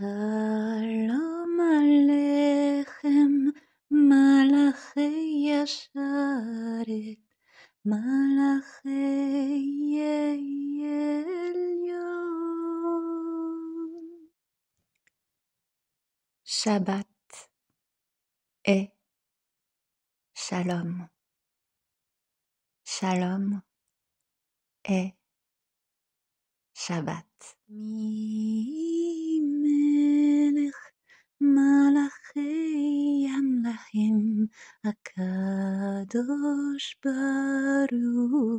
Shalom Alechem, Malachey Yasharit, Malachey Yehiel Yon. Shabbat et Shalom. Shalom et Shabbat. Mi melech malachey yam lachim barou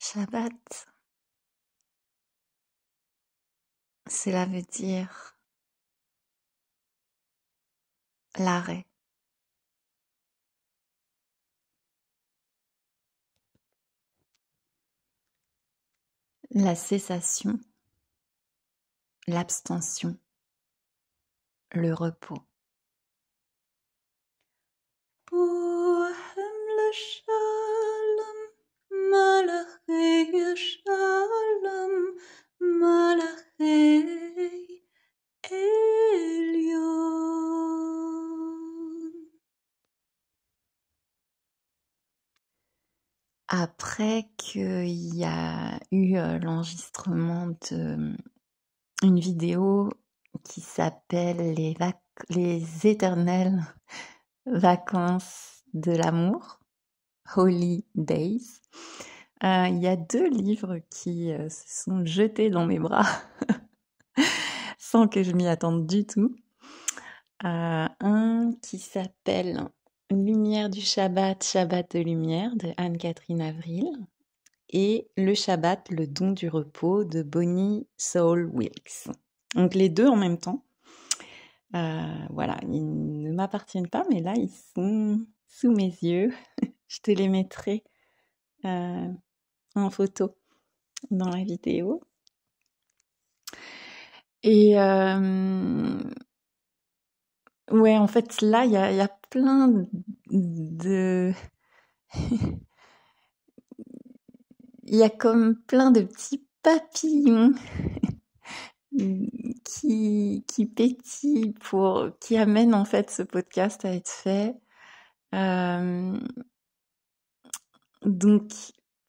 Shabbat, Cela veut dire l'arrêt. La cessation, l'abstention, le repos. Malachei Elion. après qu'il y a eu euh, l'enregistrement d'une euh, vidéo qui s'appelle les, les éternelles vacances de l'amour, Holy Days. Euh, il y a deux livres qui se sont jetés dans mes bras sans que je m'y attende du tout. un qui s'appelle Lumière du Shabbat, Shabbat de lumière de Anne-Catherine Avril et Le Shabbat, le don du repos de Bonnie Saul Wilkes. Donc les deux en même temps. Euh, voilà, ils ne m'appartiennent pas, mais là, ils sont sous mes yeux. Je te les mettrai euh, en photo dans la vidéo. Et euh, Ouais, en fait, là, il y a, plein de... Il y a comme plein de petits papillons qui, qui pétillent pour... qui amènent en fait ce podcast à être fait. Euh, donc,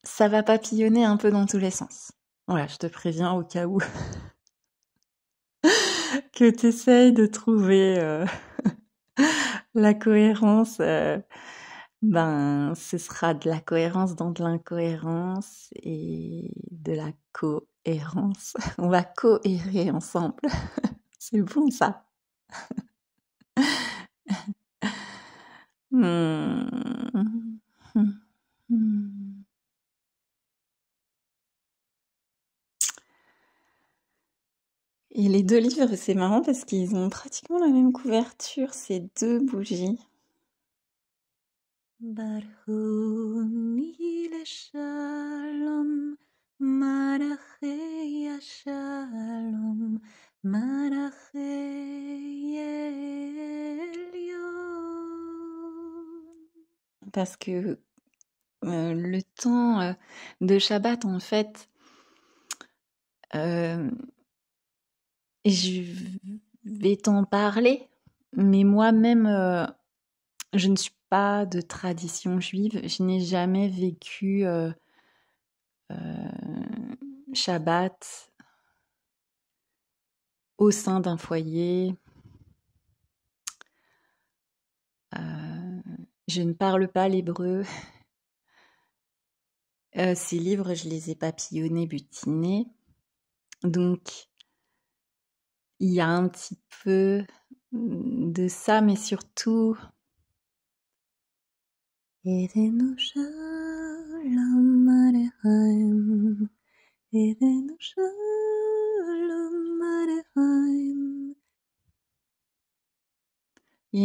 ça va papillonner un peu dans tous les sens. Voilà, je te préviens au cas où que tu essayes de trouver... Euh, la cohérence, euh, ben, ce sera de la cohérence dans de l'incohérence et de la cohérence. On va cohérer ensemble. C'est bon ça. Hmm. Et les deux livres, c'est marrant parce qu'ils ont pratiquement la même couverture, ces deux bougies. Parce que euh, le temps euh, de Shabbat, en fait, euh, je vais t'en parler, mais moi-même, euh, je ne suis pas de tradition juive, je n'ai jamais vécu euh, euh, Shabbat au sein d'un foyer. je ne parle pas l'hébreu. ces livres, je les ai papillonnés, butinés. Donc, il y a un petit peu mmh, de ça, mais surtout. Il y a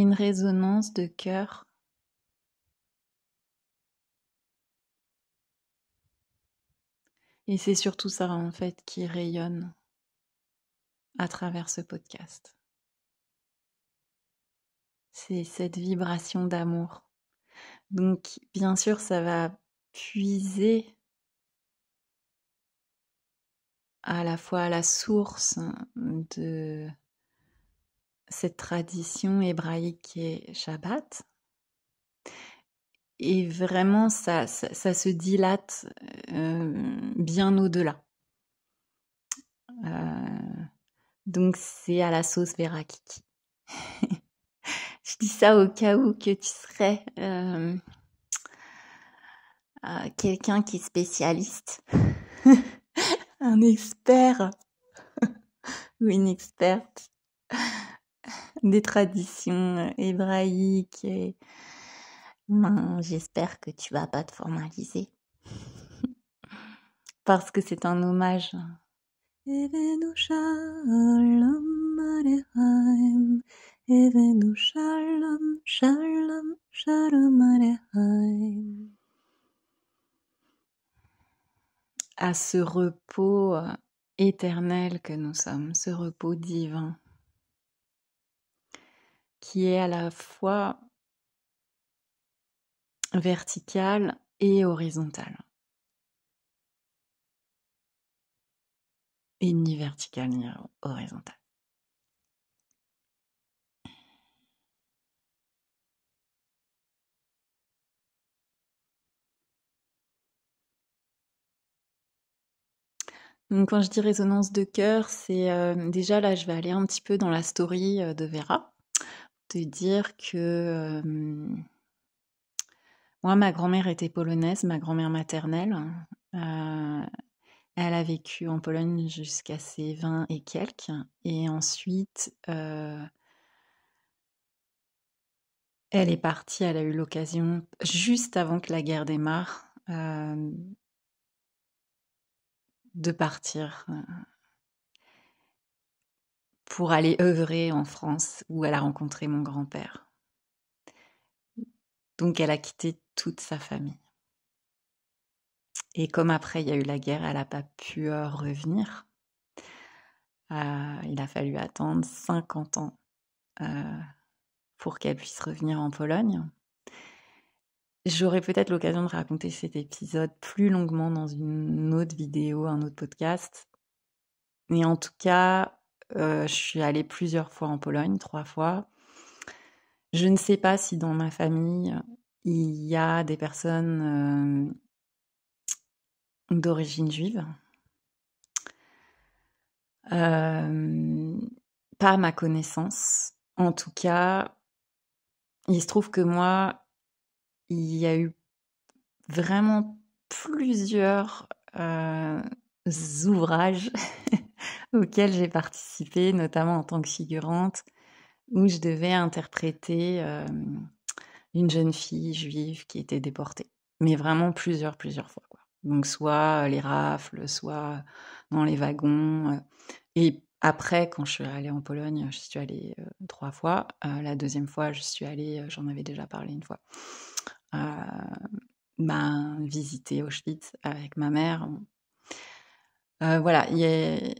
une résonance de cœur. Et c'est surtout ça en fait qui rayonne à travers ce podcast. C'est cette vibration d'amour. Donc, bien sûr, ça va puiser à la fois la source de cette tradition hébraïque qui est Shabbat. Et vraiment, ça, ça, se dilate euh, bien au-delà. Euh, donc c'est à la sauce Vera je dis ça au cas où que tu serais euh, euh, quelqu'un qui est spécialiste, un expert ou une experte des traditions euh, hébraïques. J'espère que tu vas pas te formaliser parce que c'est un hommage hein. À ce repos éternel que nous sommes, ce repos divin, qui est à la fois vertical et horizontal. ni vertical ni horizontale. Donc quand je dis résonance de cœur, c'est euh, déjà là je vais aller un petit peu dans la story euh, de Vera, de dire que euh, moi ma grand-mère était polonaise, ma grand-mère maternelle. Hein. Elle a vécu en Pologne jusqu'à ses 20 et quelques. Et ensuite, elle est partie, elle a eu l'occasion, juste avant que la guerre démarre, de partir pour aller œuvrer en France où elle a rencontré mon grand-père. Donc elle a quitté toute sa famille. Et comme après, il y a eu la guerre, elle n'a pas pu revenir. il a fallu attendre 50 ans pour qu'elle puisse revenir en Pologne. J'aurai peut-être l'occasion de raconter cet épisode plus longuement dans une autre vidéo, un autre podcast. Mais en tout cas, je suis allée plusieurs fois en Pologne, trois fois. Je ne sais pas si dans ma famille, il y a des personnes d'origine juive. Euh, pas à ma connaissance. En tout cas, il se trouve que moi, il y a eu vraiment plusieurs euh, ouvrages auxquels j'ai participé, notamment en tant que figurante, où je devais interpréter euh, une jeune fille juive qui était déportée. Mais vraiment plusieurs, plusieurs fois. Donc soit euh, les rafles, soit euh, dans les wagons. Euh. Et après, quand je suis allée en Pologne, je suis allée trois fois. la deuxième fois, je suis allée, j'en avais déjà parlé une fois, euh, ben, visiter Auschwitz avec ma mère. voilà, il y a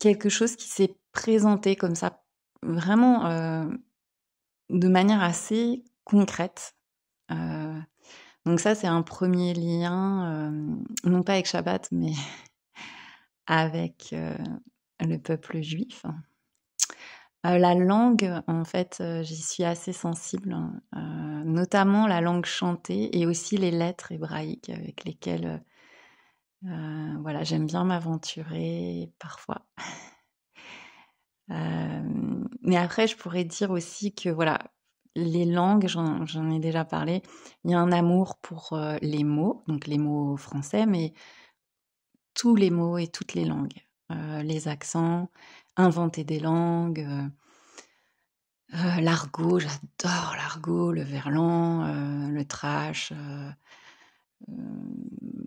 quelque chose qui s'est présenté comme ça, vraiment de manière assez concrète. Donc ça, c'est un premier lien, euh, non pas avec Shabbat, mais avec euh, le peuple juif. Euh, la langue, en fait, j'y suis assez sensible, hein. notamment la langue chantée et aussi les lettres hébraïques avec lesquelles, voilà, j'aime bien m'aventurer parfois. mais après, je pourrais dire aussi que, voilà, les langues, j'en ai déjà parlé, il y a un amour pour euh, les mots, donc les mots français, mais tous les mots et toutes les langues. Euh, les accents, inventer des langues, euh, l'argot, j'adore l'argot, le verlan, le trash.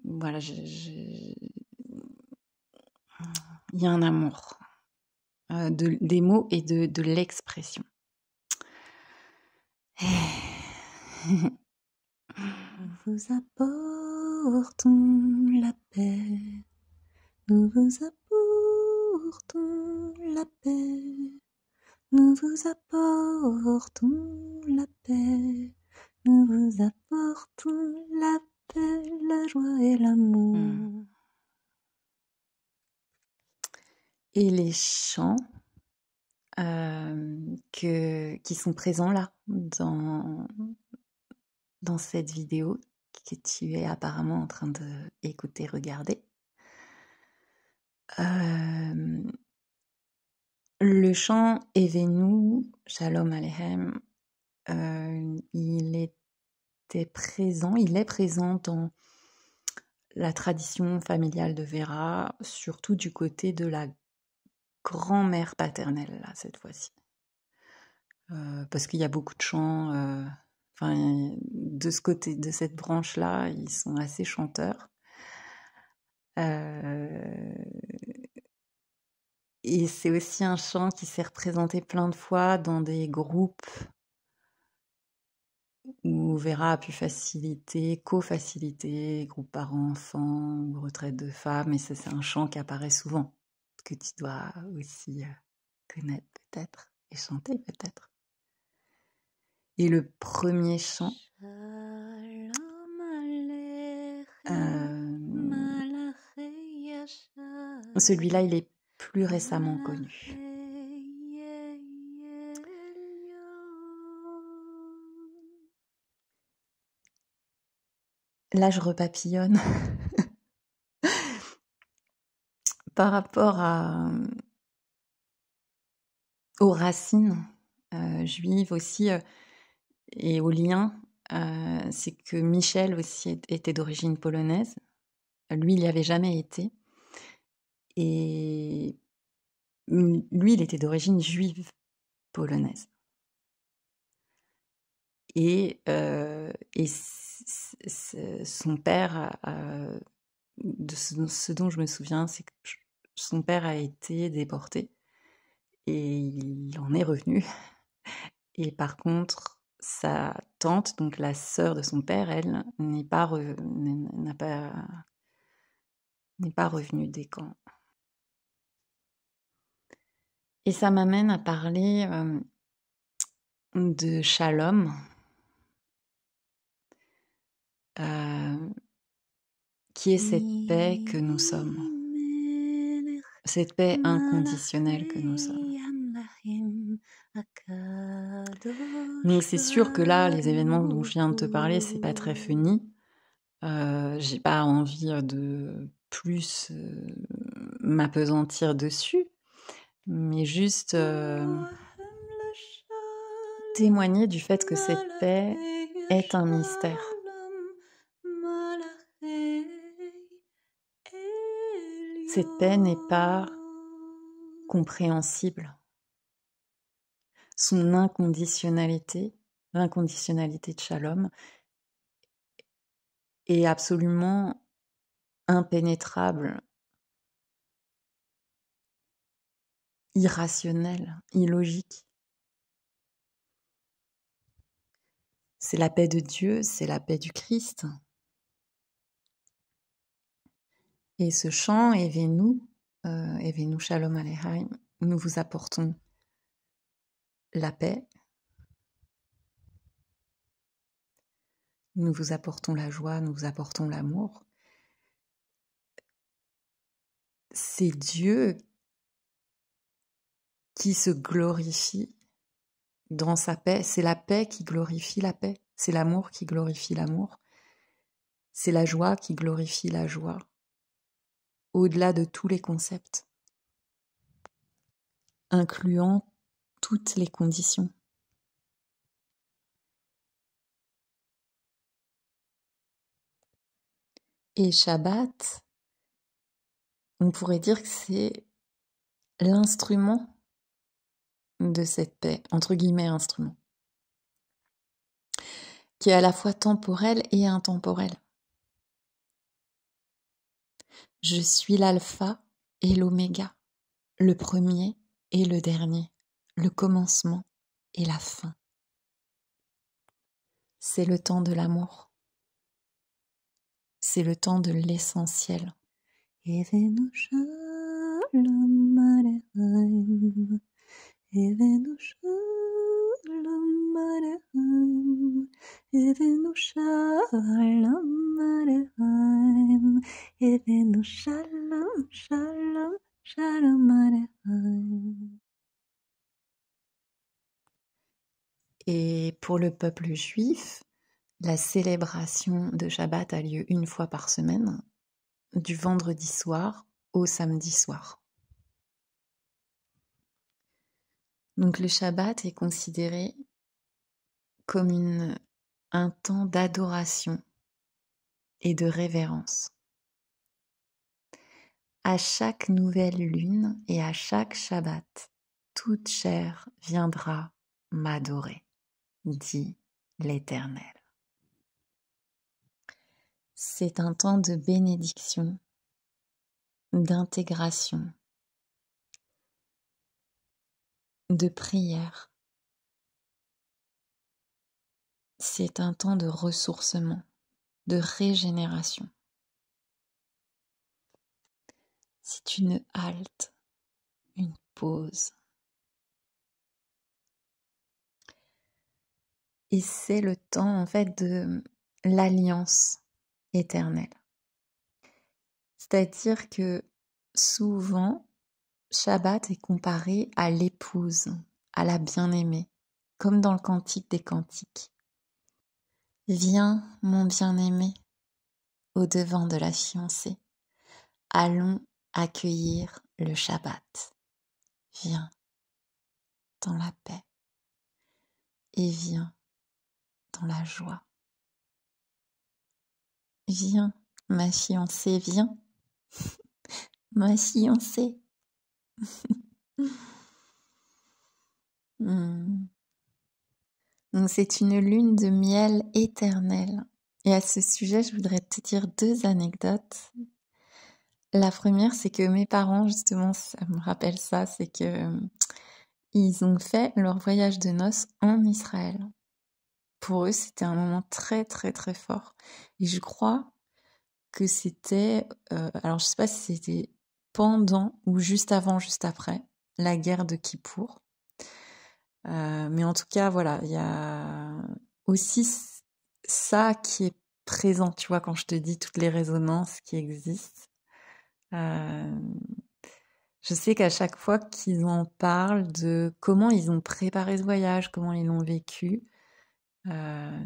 voilà, il y a un amour des mots et de l'expression. Nous vous apportons la paix. Nous vous apportons la paix. Nous vous apportons la paix. Nous vous apportons la paix, la joie et l'amour. Mm. Et les chants que, qui sont présents là, dans, dans cette vidéo que tu es apparemment en train d'écouter, regarder. le chant Evenu, Shalom Alehem, il était présent, il est présent dans la tradition familiale de Vera, surtout du côté de la grand-mère paternelle, là, cette fois-ci. Euh, parce qu'il y a beaucoup de chants. Euh, de ce côté, de cette branche-là, ils sont assez chanteurs. Euh, et c'est aussi un chant qui s'est représenté plein de fois dans des groupes où Vera a pu faciliter, co-faciliter, groupe parents-enfants, retraite de femmes, et c'est un chant qui apparaît souvent que tu dois aussi connaître peut-être et chanter peut-être. Et le premier chant. Celui-là, il est plus récemment connu. Là, je repapillonne par rapport à, aux racines euh, juives aussi euh, et aux liens, euh, c'est que Michel aussi était d'origine polonaise. Lui, il n'y avait jamais été. Et lui, il était d'origine juive polonaise. Et, son père, de ce, dont je me souviens, c'est que son père a été déporté et il en est revenu. Et par contre, sa tante, donc la sœur de son père, elle, n'est pas, pas... pas revenue des camps. Et ça m'amène à parler de Shalom. qui est cette paix que nous sommes cette paix inconditionnelle que nous sommes. Mais c'est sûr que là, les événements dont je viens de te parler, c'est pas très fini. Euh, j'ai pas envie euh, de plus euh, m'apesantir dessus, mais juste témoigner du fait que cette paix est un mystère. cette peine n'est pas compréhensible. Son inconditionnalité, l'inconditionnalité de Shalom, est absolument impénétrable, irrationnelle, illogique. C'est la paix de Dieu, c'est la paix du Christ. Et ce chant, éveille-nous, euh, Shalom aleichem, nous vous apportons la paix, nous vous apportons la joie, nous vous apportons l'amour. C'est Dieu qui se glorifie dans sa paix. C'est la paix qui glorifie la paix. C'est l'amour qui glorifie l'amour. C'est la joie qui glorifie la joie au-delà de tous les concepts, incluant toutes les conditions. Et Shabbat, on pourrait dire que c'est l'instrument de cette paix, entre guillemets instrument, qui est à la fois temporel et intemporel. Je suis l'alpha et l'oméga, le premier et le dernier, le commencement et la fin. C'est le temps de l'amour. C'est le temps de l'essentiel. pour le peuple juif, la célébration de Shabbat a lieu une fois par semaine, du vendredi soir au samedi soir. Donc le Shabbat est considéré comme une, un temps d'adoration et de révérence. À chaque nouvelle lune et à chaque Shabbat, toute chair viendra m'adorer dit l'Éternel. C'est un temps de bénédiction, d'intégration, de prière. C'est un temps de ressourcement, de régénération. C'est une halte, une pause. et c'est le temps en fait de mmh, l'alliance éternelle. C'est-à-dire que souvent, Shabbat est comparé à l'épouse, à la bien-aimée, comme dans le Cantique des Cantiques. Viens, mon bien-aimé, au devant de la fiancée. Allons accueillir le Shabbat. Viens dans la paix et viens dans la joie. Viens, ma fiancée, viens. ma fiancée. Hmm. Donc c'est une lune de miel éternelle. Et à ce sujet, je voudrais te dire deux anecdotes. La première, c'est que mes parents, justement, ça me rappelle ça, c'est que hmm, ils ont fait leur voyage de noces en Israël pour eux, c'était un moment très, très, très fort. Et je crois que c'était, euh, alors je sais pas si c'était pendant ou juste avant, juste après la guerre de Kippour. Euh, mais en tout cas, voilà, il y a aussi ça qui est présent, tu vois, quand je te dis toutes les résonances qui existent. Euh, je sais qu'à chaque fois qu'ils en parlent de comment ils ont préparé ce voyage, comment ils l'ont vécu, euh,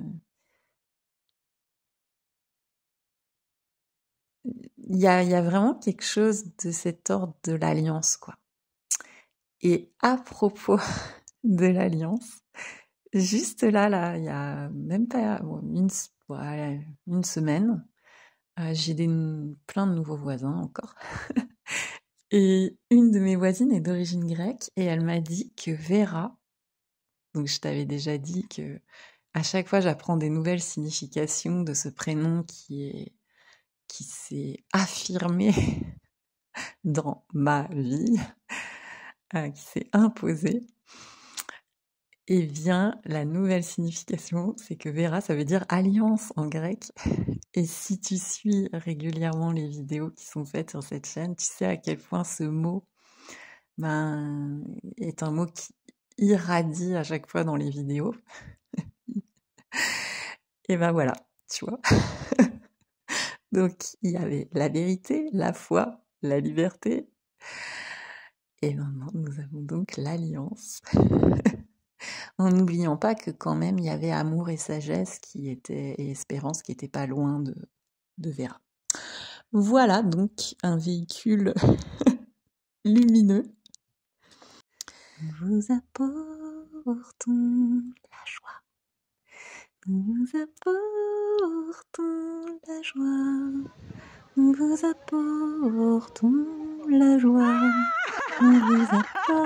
il y, a, vraiment quelque chose de cet ordre de l'alliance, quoi. Et à propos de l'alliance, juste là, là, il y a même pas une, semaine, euh, j'ai plein de nouveaux voisins encore. et une de mes voisines est d'origine grecque et elle m'a dit que Vera, donc je t'avais déjà dit que à chaque fois, j'apprends des nouvelles significations de ce prénom qui est qui s'est affirmé dans ma vie, euh, qui s'est imposé. Et eh bien, la nouvelle signification, c'est que Vera, ça veut dire alliance en grec. Et si tu suis régulièrement les vidéos qui sont faites sur cette chaîne, tu sais à quel point ce mot ben, est un mot qui irradie à chaque fois dans les vidéos et ben voilà, tu vois. Donc il y avait la vérité, la foi, la liberté. Et maintenant, nous avons donc l'alliance. en n'oubliant pas que quand même, il y avait amour et sagesse qui et espérance qui n'étaient pas loin de, de Vera. Voilà donc un véhicule lumineux. Nous apportons la joie. Nous apportons la joie. Nous vous apportons la joie. Nous vous apportons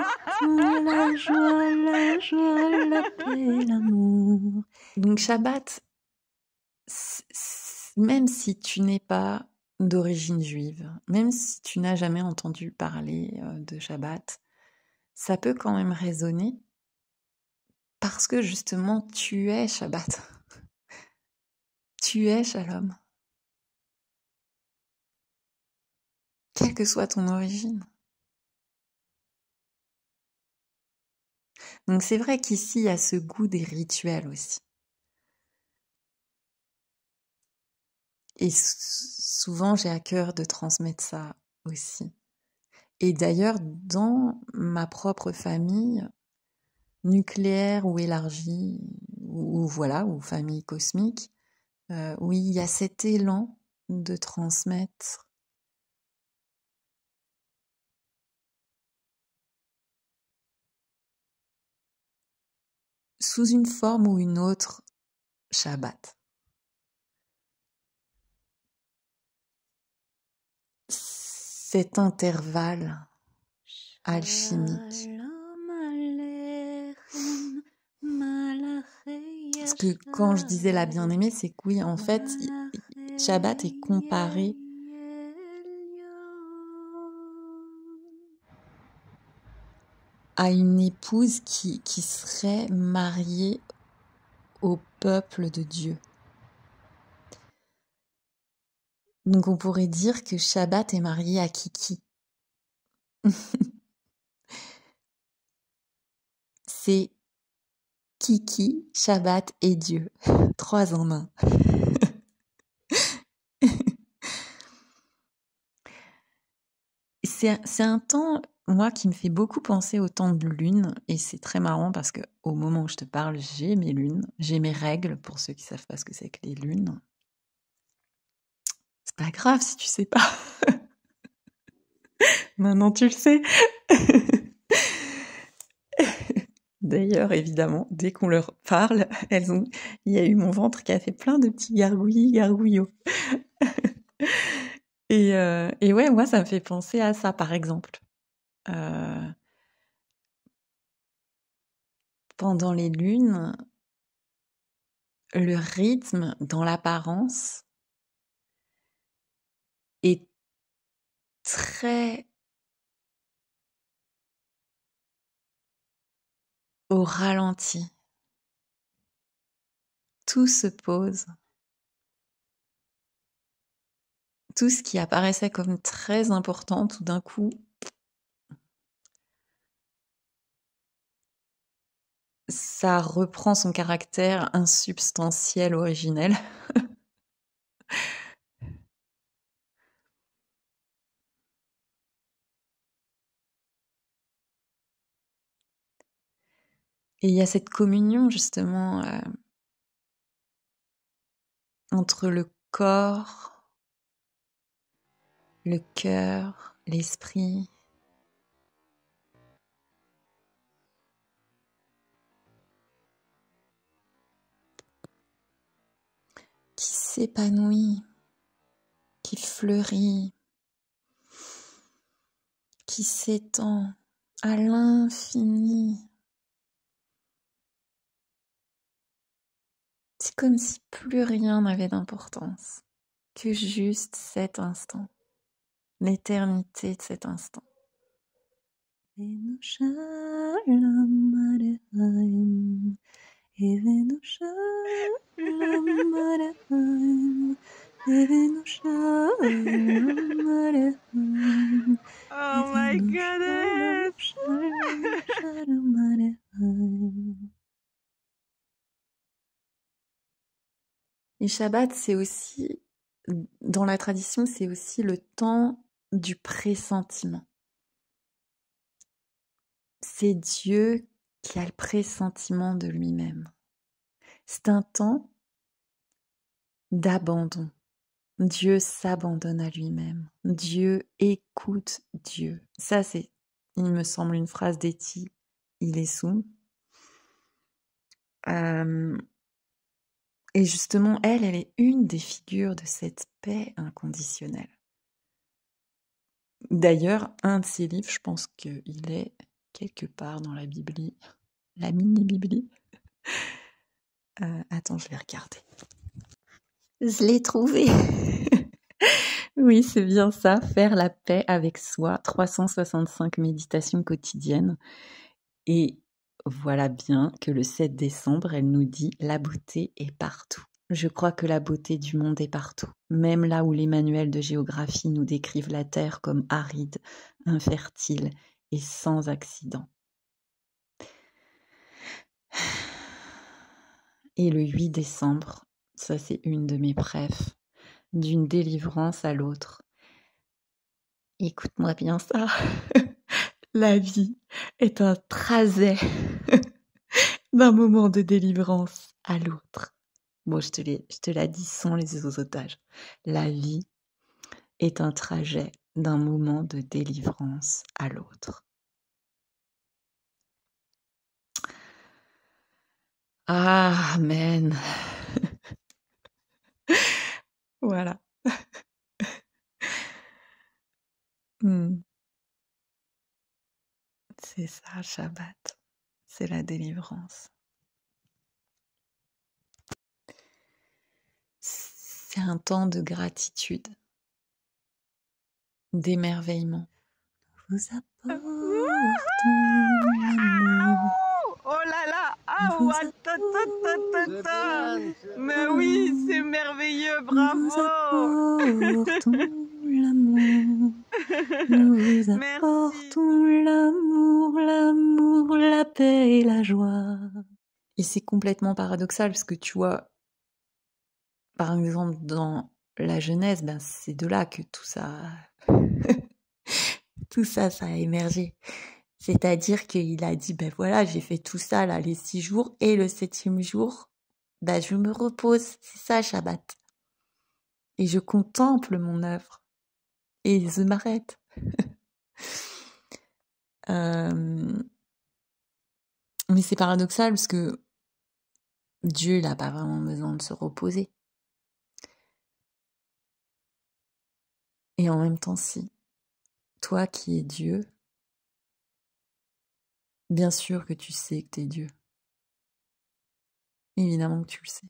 la joie, la joie, la paix, l'amour. Donc Shabbat, même si tu n'es pas d'origine juive, même si tu n'as jamais entendu parler euh, de Shabbat, ça peut quand même résonner parce que justement, tu es Shabbat. Tu es Shalom. Quelle que soit ton origine. Donc c'est vrai qu'ici, il y a ce goût des rituels aussi. Et souvent, j'ai à cœur de transmettre ça aussi. Et d'ailleurs, dans ma propre famille, nucléaire ou élargie, ou, voilà, ou famille cosmique, euh, oui, il y a cet élan de transmettre. sous une forme ou une autre, Shabbat. Cet intervalle alchimique. Parce que quand je disais la bien-aimée, c'est que oui, en fait, Shabbat est comparé à une épouse qui, serait mariée au peuple de Dieu. Donc on pourrait dire que Shabbat est marié à Kiki. c'est Kiki, Shabbat et Dieu. Trois en un. c'est un temps, moi, qui me fait beaucoup penser au temps de lune. Et c'est très marrant parce que au moment où je te parle, j'ai mes lunes, j'ai mes règles, pour ceux qui ne savent pas ce que c'est que les lunes. C'est pas grave si tu sais pas. Maintenant, tu le sais. D'ailleurs, évidemment, dès qu'on leur parle, elles ont... il y a eu mon ventre qui a fait plein de petits gargouillis, gargouillots. et, euh, et, ouais, moi, ça me fait penser à ça, par exemple. Euh, pendant les lunes, le rythme dans l'apparence est très au ralenti. Tout se pose. Tout ce qui apparaissait comme très important tout d'un coup ça reprend son caractère insubstantiel originel. Et il y a cette communion justement euh, entre le corps, le cœur, l'esprit. qui s'épanouit, qui fleurit, qui s'étend à l'infini. comme si plus rien n'avait d'importance que juste cet instant, l'éternité de cet instant. Oh my goodness! Et Shabbat, c'est aussi, dans la tradition, c'est aussi le temps du pressentiment. C'est Dieu qui a le pressentiment de lui-même. C'est un temps d'abandon. Dieu s'abandonne à lui-même. Dieu écoute Dieu. Ça, c'est, il me semble, une phrase d'Eti. Il est sous. Euh, et justement, elle, elle est une des figures de cette paix inconditionnelle. D'ailleurs, un de ses livres, je pense qu'il est quelque part dans la Bible, la mini bible euh, attends, je vais regarder. Je l'ai trouvé. oui, c'est bien ça, faire la paix avec soi, 365 méditations quotidiennes. Et voilà bien que le 7 décembre, elle nous dit la beauté est partout. Je crois que la beauté du monde est partout, même là où les manuels de géographie nous décrivent la Terre comme aride, infertile et sans accident. Et le 8 décembre, ça c'est une de mes prefs, d'une délivrance à l'autre. Écoute-moi bien ça. la vie est un trajet d'un moment de délivrance à l'autre. Bon, je te, je te la dis sans les otages. La vie est un trajet d'un moment de délivrance à l'autre. Amen. voilà. Hmm. C'est ça, Shabbat. C'est la délivrance. C'est un temps de gratitude, d'émerveillement. vous Oh là là ah, Mais oui, c'est merveilleux, bravo l'amour nous apportons l'amour, l'amour, la paix et la joie. Et c'est complètement paradoxal parce que tu vois, par exemple, dans la jeunesse, ben c'est de là que tout ça, tout ça, ça a émergé. C'est-à-dire qu'il a dit, ben voilà, j'ai fait tout ça là les six jours et le septième jour, ben je me repose, c'est ça Shabbat. Et je contemple mon œuvre et ils m'arrête. euh... Mais c'est paradoxal parce que Dieu n'a pas vraiment besoin de se reposer. Et en même temps, si, toi qui es Dieu, bien sûr que tu sais que tu es Dieu. Évidemment que tu le sais.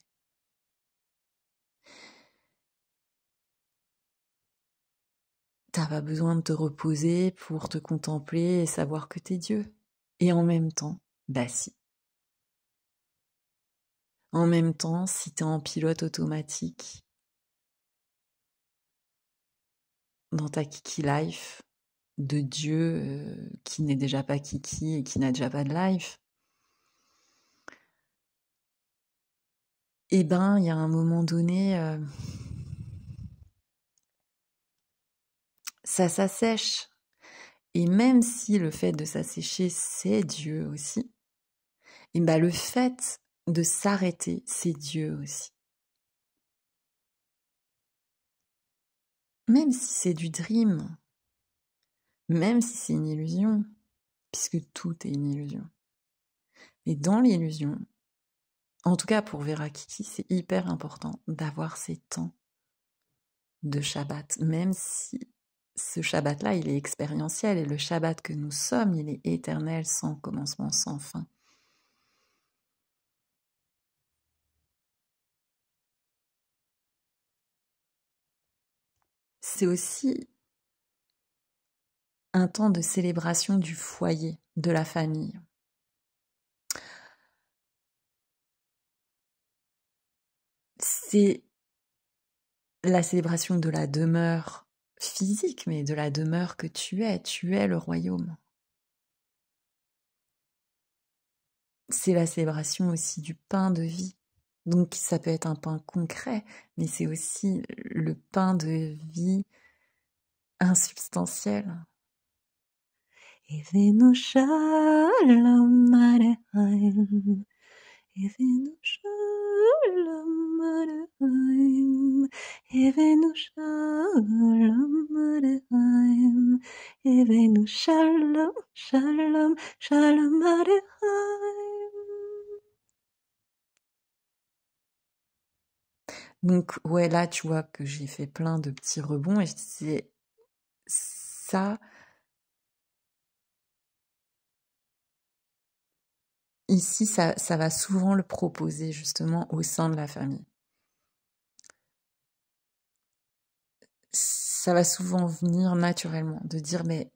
T'as pas besoin de te reposer pour te contempler et savoir que t'es Dieu. Et en même temps, bah si. En même temps, si t'es en pilote automatique, dans ta Kiki Life, de Dieu euh, qui n'est déjà pas Kiki et qui n'a déjà pas de life, eh ben, il y a un moment donné, euh, ça s'assèche. Et même si le fait de s'assécher, c'est Dieu aussi, et ben le fait de s'arrêter, c'est Dieu aussi. Même si c'est du dream, même si c'est une illusion, puisque tout est une illusion. Et dans l'illusion, en tout cas pour Vera Kiki, c'est hyper important d'avoir ces temps de Shabbat, même si ce Shabbat-là, il est expérientiel et le Shabbat que nous sommes, il est éternel, sans commencement, sans fin. C'est aussi un temps de célébration du foyer, de la famille. C'est la célébration de la demeure, physique, mais de la demeure que tu es. Tu es le royaume. C'est la célébration aussi du pain de vie. Donc ça peut être un pain concret, mais c'est aussi le pain de vie insubstantiel. shalom shalom shalom shalom, shalom, Donc, ouais, là, tu vois que j'ai fait plein de petits rebonds et c'est ça. Ici, ça, ça va souvent le proposer justement au sein de la famille. ça va souvent venir naturellement de dire mais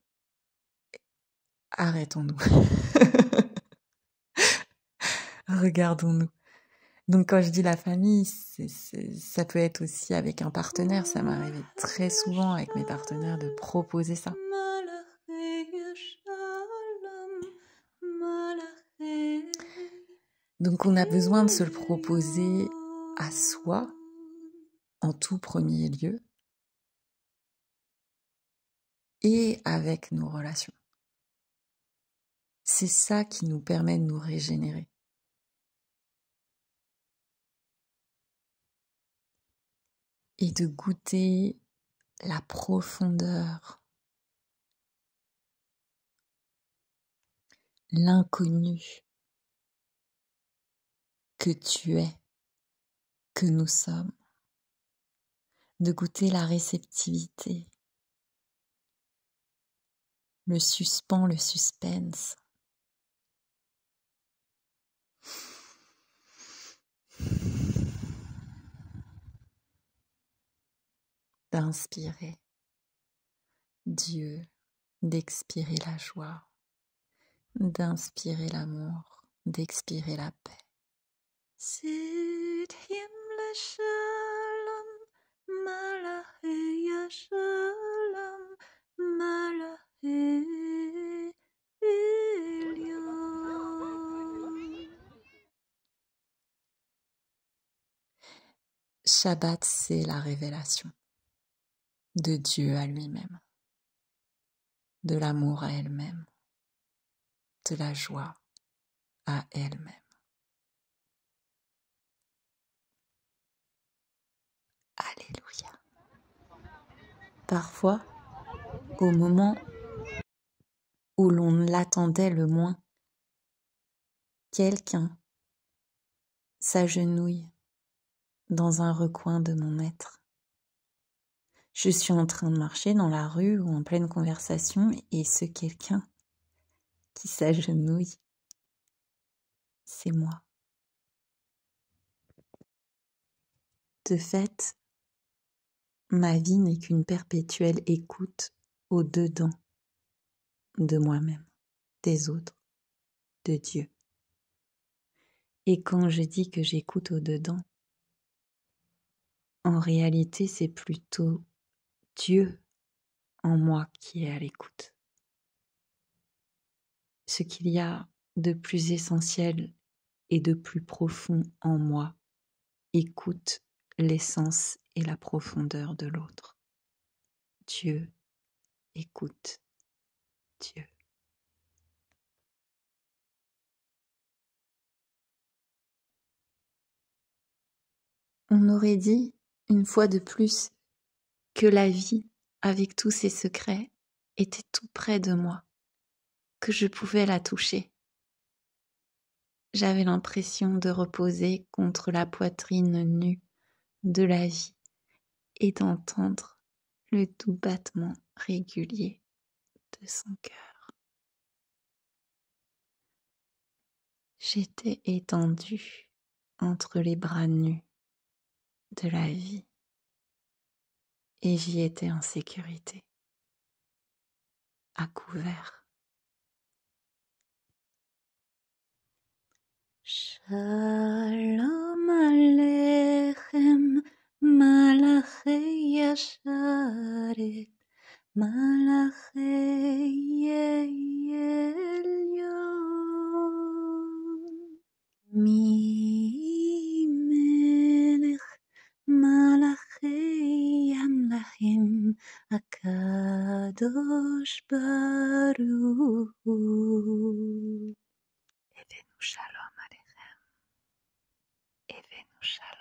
arrêtons-nous. Regardons-nous. Donc quand je dis la famille, ça peut être aussi avec un partenaire. Ça m'arrivait très souvent avec mes partenaires de proposer ça. Donc on a besoin de se le proposer à soi en tout premier lieu et avec nos relations. C'est ça qui nous permet de nous régénérer. Et de goûter la profondeur, l'inconnu que tu es, que nous sommes, de goûter la réceptivité, le suspens, le suspense. D'inspirer Dieu, d'expirer la joie, d'inspirer l'amour, d'expirer la paix. Shabbat, c'est la révélation de Dieu à lui-même, de l'amour à elle-même, de la joie à elle-même. Alléluia. Parfois, au moment où l'on l'attendait le moins, quelqu'un s'agenouille dans un recoin de mon être. Je suis en train de marcher dans la rue ou en pleine conversation et ce quelqu'un qui s'agenouille, c'est moi. De fait, ma vie n'est qu'une perpétuelle écoute au dedans de moi-même, des autres, de Dieu. Et quand je dis que j'écoute au dedans, en réalité, c'est plutôt Dieu en moi qui est à l'écoute. Ce qu'il y a de plus essentiel et de plus profond en moi écoute l'essence et la profondeur de l'autre. Dieu écoute Dieu. On aurait dit une fois de plus que la vie, avec tous ses secrets, était tout près de moi, que je pouvais la toucher. J'avais l'impression de reposer contre la poitrine nue de la vie et d'entendre le doux battement régulier de son cœur. J'étais étendue entre les bras nus de la vie et j'y étais en sécurité, à couvert. Shalom Alechem, Malachei Yasharet, Malachei Elyon. Mi מלאכי המלאכים, הקדוש ברוך הוא. הבאנו שלום עליכם, הבאנו שלום.